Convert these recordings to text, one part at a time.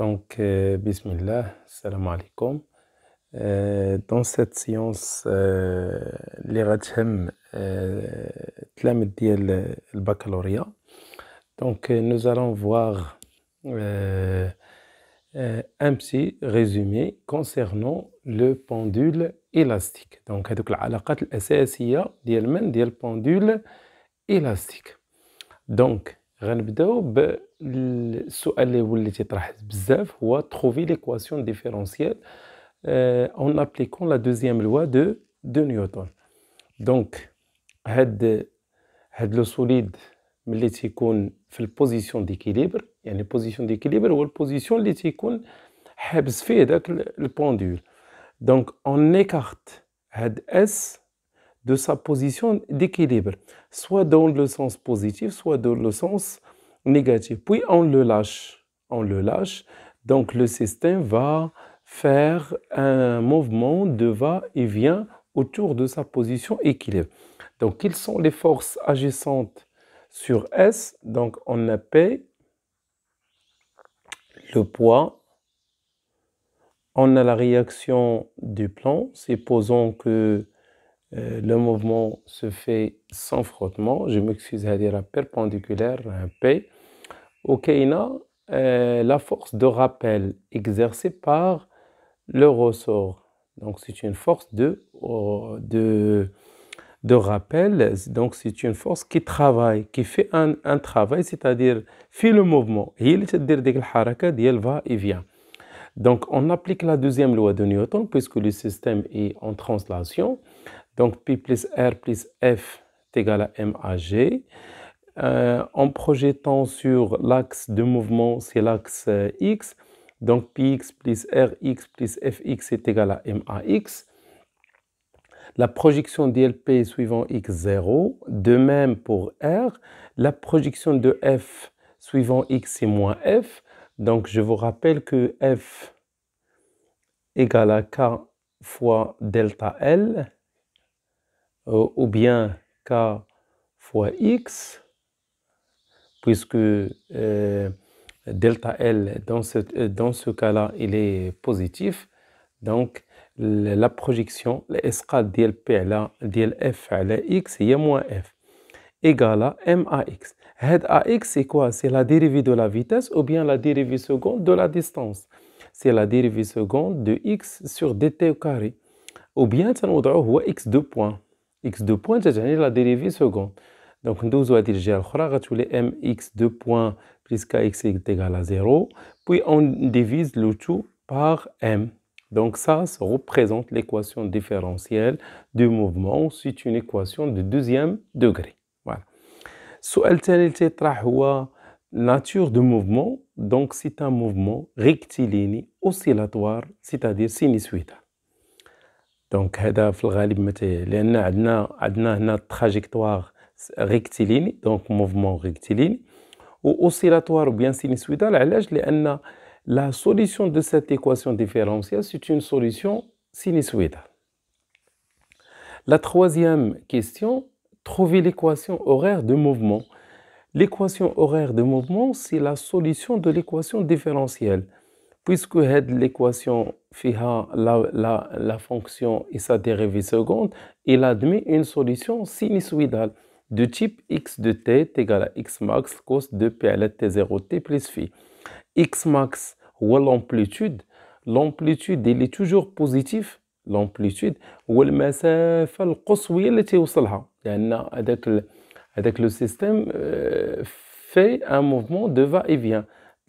Donc, euh, bismillah, salam alaikum. Euh, dans cette séance, euh, les radhem, le baccalauréat. Donc, nous allons voir un petit résumé concernant le pendule élastique. Donc, هذوك dit الأساسية ديال من le pendule élastique. Donc, غنبداو بالسؤال اللي هو اللي تيطرح بزاف هو تروفي ليكواسيون ديفيرونسيال اون ابليكون لا دوزيام لوا دو دو نيوتن دونك هاد هاد لو سوليد ملي تيكون في البوزيسيون ديكيليبر يعني البوزيسيون ديكيليبر هو البوزيسيون اللي تيكون حابس فيه داك البوندول دونك اون نيكارت هاد اس de sa position d'équilibre, soit dans le sens positif, soit dans le sens négatif. Puis on le lâche, on le lâche, donc le système va faire un mouvement de va et vient autour de sa position équilibre. Donc quelles sont les forces agissantes sur S Donc on a appelle le poids on a la réaction du plan, supposons que euh, le mouvement se fait sans frottement. Je m'excuse à dire perpendiculaire un P. Au euh, la force de rappel exercée par le ressort. Donc, c'est une force euh, de, de, rappel. Donc, c'est une force qui travaille, qui fait un, un travail, c'est-à-dire fait le mouvement. Il va et vient. Donc, on applique la deuxième loi de Newton, puisque le système est en translation. Donc pi plus R plus F est égal à à g. Euh, en projetant sur l'axe de mouvement, c'est l'axe euh, X. Donc Px plus Rx plus Fx est égal à m x. La projection d'LP suivant X0. De même pour R. La projection de F suivant X est moins F. Donc je vous rappelle que F égal à K fois delta L euh, ou bien k fois x, puisque euh, delta L, dans ce, dans ce cas-là, il est positif. Donc, la projection, l'escale p dlf à X, il y moins F, égale à x. Head x, c'est quoi C'est la dérivée de la vitesse ou bien la dérivée seconde de la distance. C'est la dérivée seconde de X sur dt au carré. Ou bien, ça nous donne X deux points x2 dire la la seconde. Donc nous, ندوزو nous الجهه الاخرى tous les mx 2 points plus kx égal égal à 0 puis on divise le tout par m donc ça, ça représente l'équation différentielle du mouvement c'est une équation de deuxième degré voilà sous الثاني est nature du mouvement donc c'est un mouvement rectiligne oscillatoire c'est-à-dire sinusoidal donc, c'est une trajectoire rectiligne, donc mouvement rectiligne. Ou oscillatoire ou bien sinusoidal. La solution de cette équation différentielle, c'est une solution sinusoidale. La troisième question, trouver l'équation horaire de mouvement. L'équation horaire de mouvement, c'est la solution de l'équation différentielle puisque l'équation fiha la, la, fonction et sa dérivée seconde, il admet une solution sinusoïdale de type x de t est égal à x max cos de p à t0 t plus phi. x max ou l'amplitude, l'amplitude elle est toujours positive l'amplitude ou cos القصويه التي وصلها لان هذاك avec le système euh, fait un mouvement de va et vient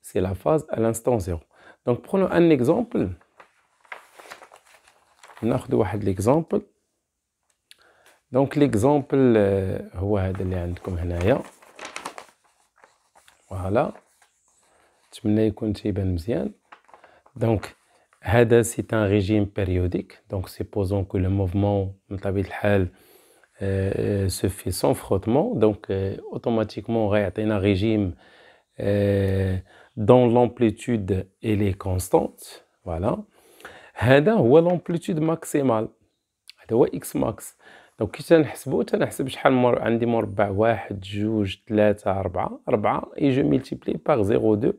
c'est la phase à l'instant 0. Donc prenons un exemple. Nous avons l'exemple. Donc l'exemple, c'est euh, Voilà. Tu me Donc, c'est un régime périodique. Donc supposons que le mouvement, euh, euh, se fait sans frottement, donc automatiquement, on a un régime euh, dont l'amplitude elle est constante voilà هذا هو l'amplitude maximale هذا هو x max دونك كي تنحسبو تنحسب شحال عندي 0,2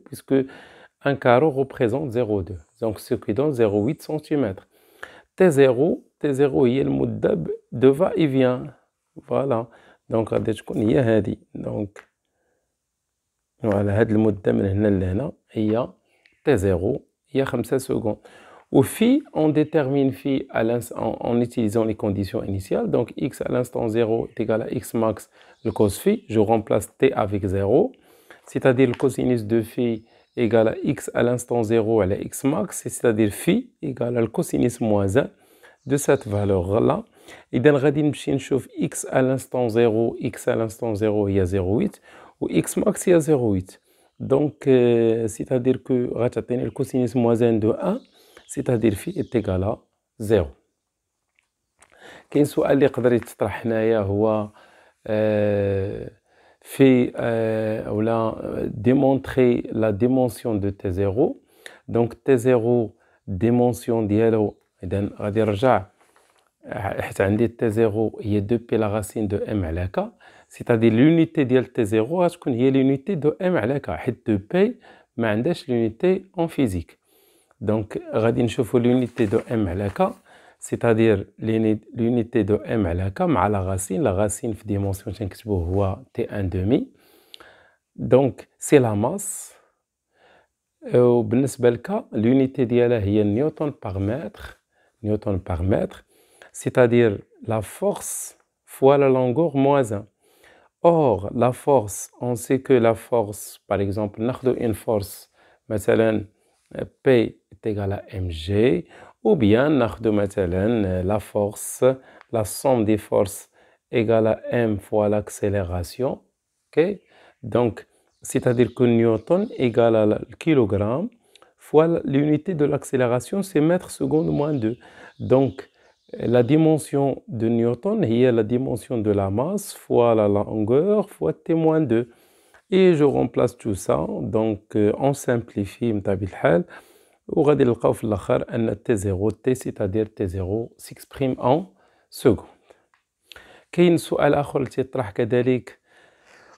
puisque un carreau représente 0,2 donc ce qui دون 0,8 cm. t 0 t 0 هي المدة دو فا اي فيان فوالا دونك غادي تكون هي على là المده من هنا T0, il y a 5 secondes. Au phi, on détermine phi en, utilisant les conditions initiales. Donc, x à l'instant 0 est égal à x max, le cos phi. Je remplace t avec 0. C'est-à-dire le cosinus de phi égal à x à l'instant 0 à x max. C'est-à-dire phi égale à le cosinus moins 1 de cette valeur-là. Et donc, on va x à l'instant 0, x à l'instant 0, il y a 0,8. و واكس ماكس هي 0.8 دونك سيتادير كو غتعطيني الكوسينوس موازان دو ان سيتادير في اتيكالا زيرو كاين سؤال اللي يقدر يتطرح هنايا هو آه في اولا ديمونتري لا ديمونسيون دو تي زيرو دونك تي زيرو ديمونسيون ديالو اذا غادي نرجع حيت عندي تي زيرو هي دو بي لا غاسين دو ام على كا C'est-à-dire l'unité de T0 est l'unité de M على K, de P ما l'unité en physique. Donc, غادي نشوفوا l'unité de M K, c'est-à-dire l'unité de M على K مع la racine, la racine في dimension تنكتبوه هو T1 demi. Donc, c'est la masse. Et euh, au cas, l'unité ديالها هي newton par mètre, newton par mètre, c'est-à-dire la force fois la longueur moins 1. Or, la force, on sait que la force, par exemple, ناخذ une force, euh, P est égal à mg, ou bien ناخذ مثلا euh, la force, la somme des forces égale à m fois l'accélération. Donc, c'est-à-dire que Newton égale à kilogramme fois l'unité de l'accélération, c'est mètre seconde moins 2. Donc, la dimension de Newton, il y a la dimension de la masse fois la longueur fois T-2. moins Et je remplace tout ça, donc on euh, simplifie, on regarde le cas où T0, T c'est-à-dire T0 s'exprime en seconde. Quelle est la question que vous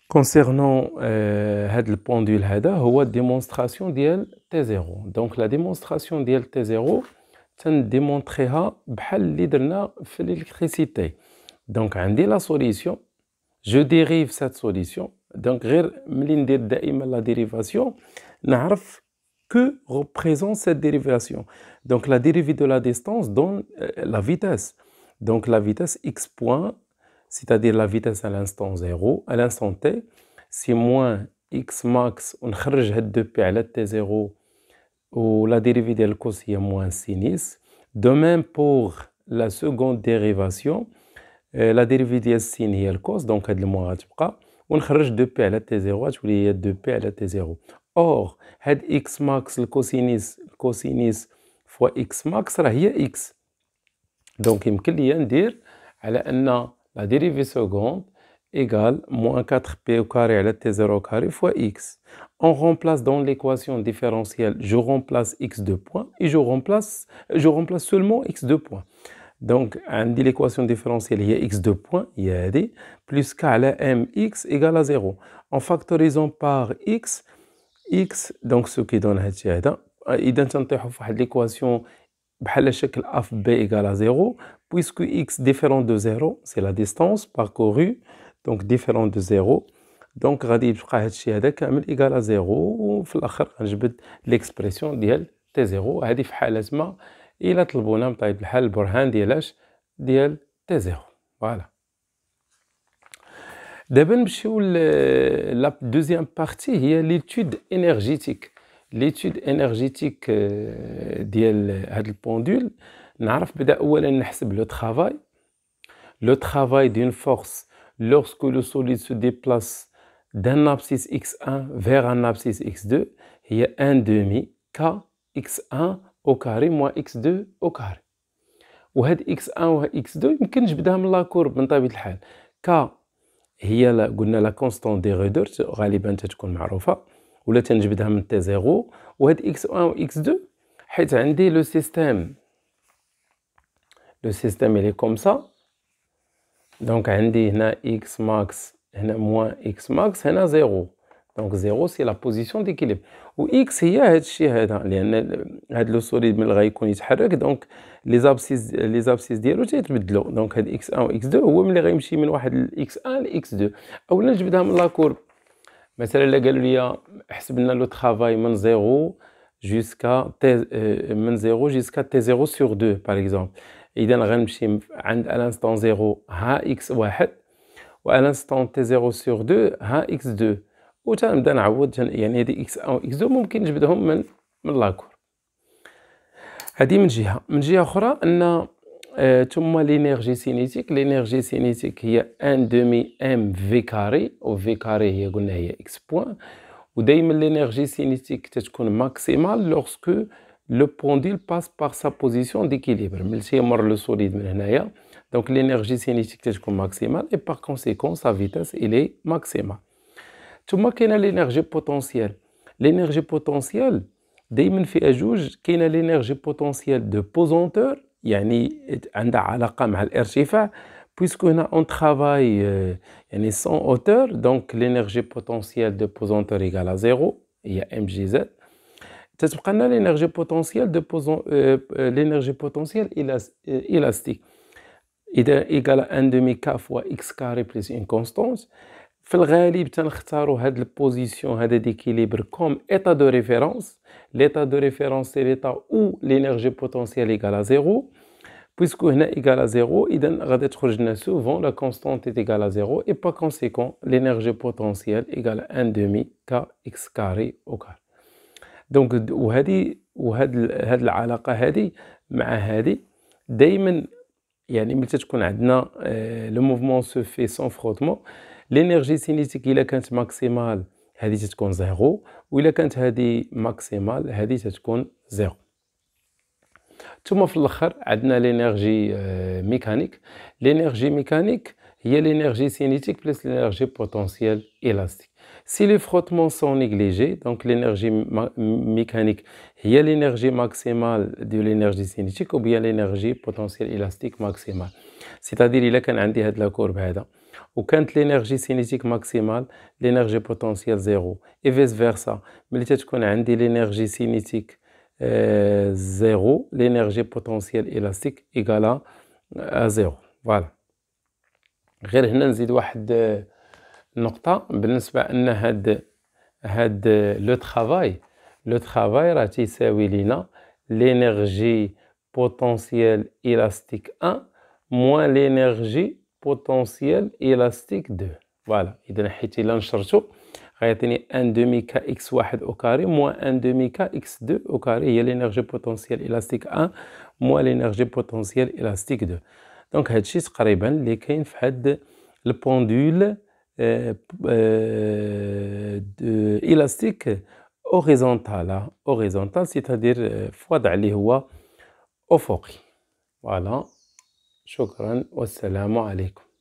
concernant euh, pendule, c'est la démonstration de T0. Donc la démonstration de T0, ça démontrera pas l'électricité. Donc, on la solution, je dérive cette solution, donc on dire la dérivation, on que représente cette dérivation. Donc, la dérivée de la distance donne euh, la vitesse. Donc, la vitesse x point, c'est-à-dire la vitesse à l'instant 0, à l'instant t, c'est moins x max, on rejette 2P à t 0 ou la dérivée de cos est moins sinus. De même pour la seconde dérivation, euh, la dérivée de sin est le cos, donc le moins on cherche 2p à la t0, on a 2p à la t0. Or, had x max le cosinus, le cosinus fois x max, ça y x. Donc, il me dire, que la dérivée seconde, égale moins 4p au carré à la t0 au carré fois x. On remplace dans l'équation différentielle, je remplace x de points et je remplace, je remplace seulement x de points. Donc, l'équation différentielle, il y a x de points, il y a d, plus k à la mx égale à 0. En factorisant par x, x, donc ce qui donne l'équation a b égale à 0, puisque x différent de 0, c'est la distance parcourue, دونك ديفيرون دو زيرو دونك غادي يبقى هادشي هذا كامل ايكال زيرو وفي الاخر غنجبد ليكسبرسيون ديال تي زيرو هادي في حالة ما الى طلبونا بطبيعة الحال البرهان ديالاش ديال تي زيرو فوالا دابا نمشيو ل لا دوزيام بارتي هي ليتود انرجيتيك ليتود انرجيتيك ديال هاد البوندول نعرف بدا اولا نحسب لو ترافاي لو ترافاي دون فورس lorsque le solide se déplace d'un abscisse x1 vers un abscisse x2, il y a 1 demi k x1 au carré moins x2 au carré. وهاد x1 ou x2 يمكنش la courbe. K كورب من طبيعه الحال ك هي قلنا لا كونستون دي la غالبا تتكون je ولا تنجبدها من la Ou وهاد x1 ou x2 حيت عندي لو le système سيستيم est comme ça. Donc, on a x max, moins x max, on a 0. Donc, 0, c'est la position d'équilibre. Ou x, il y a le solide, mais il y a le Donc, les abscisses d'hérogène, de vais Donc, x1 ou x2, ou même x1 et x2. Ou je vais mettre la courbe. Mais c'est la galerie, je vais le travail moins 0 0 jusqu'à t0 euh, sur 2 par exemple اذا غنمشي عند الانستون زيرو ها اكس واحد و الانستون تي زيرو سور دو ها اكس دو و تنبدا نعوض يعني هادي اكس ان اكس دو ممكن نجبدهم من من لاكور هادي من جهه من جهه اخرى ان آه ثم لينيرجي سينيتيك لينيرجي سينيتيك هي ان دومي ام في كاري و في كاري هي قلنا هي اكس بوان ودائما لينيرجي سينيتيك تتكون ماكسيمال لوغسكو le pendule passe par sa position d'équilibre. Mais le solide donc l'énergie cinétique est maximale et par conséquent sa vitesse est maximale. Tu a l'énergie potentielle. L'énergie potentielle, دائما في y a l'énergie potentielle de pesanteur يعني عندها علاقة مع الارتفاع puisque هنا on travaille يعني euh, sans hauteur donc l'énergie potentielle de pesanteur égale à 0 a mgz on fois, l'énergie potentielle élastique est égale à 1,5 demi k fois x carré plus une constante. Le plus souvent, on la position d'équilibre comme état de référence. L'état de référence c'est l'état où l'énergie potentielle est égale à zéro. Puisqu'on est égale à zéro, il la constante est égale à zéro et par conséquent, l'énergie potentielle est égale à 1,5 demi k x carré au carré. دونك وهذه وهاد هاد العلاقه هذه مع هذه دائما يعني ملي تكون عندنا لو موفمون سو في سون فروتمون لينيرجي سينيتيك الا كانت ماكسيمال هذه تتكون زيرو والا كانت هذه ماكسيمال هذه تتكون زيرو ثم في الاخر عندنا لينيرجي ميكانيك لينيرجي ميكانيك il y a l'énergie cinétique plus l'énergie potentielle élastique. Si les frottements sont négligés, donc l'énergie mécanique, il y a l'énergie maximale de l'énergie cinétique ou bien l'énergie potentielle élastique maximale. C'est-à-dire, il y a la courbe. Hein, ou quand l'énergie cinétique maximale, l'énergie potentielle zéro. Et vice-versa. Mais l'énergie cinétique euh, zéro, l'énergie potentielle élastique égale à euh, zéro. Voilà. غير هنا نزيد واحد النقطة آه، بالنسبة أن هاد هاد آه، لو ترافاي لو ترافاي راه تيساوي لينا لينيرجي بوتونسيال إلاستيك أن موان لينيرجي بوتونسيال إلاستيك دو فوالا إذا حيت إلا نشرتو غيعطيني ان دومي كا اكس واحد او كاري موان ان دومي كا اكس دو او كاري هي لينيرجي بوتونسيال إلاستيك أن موان لينيرجي بوتونسيال إلاستيك دو دونك هادشي تقريبا اللي كاين في هاد البوندول الاستيك اوريزونتال اوريزونتال سيتادير في وضع اللي هو افقي فوالا شكرا والسلام عليكم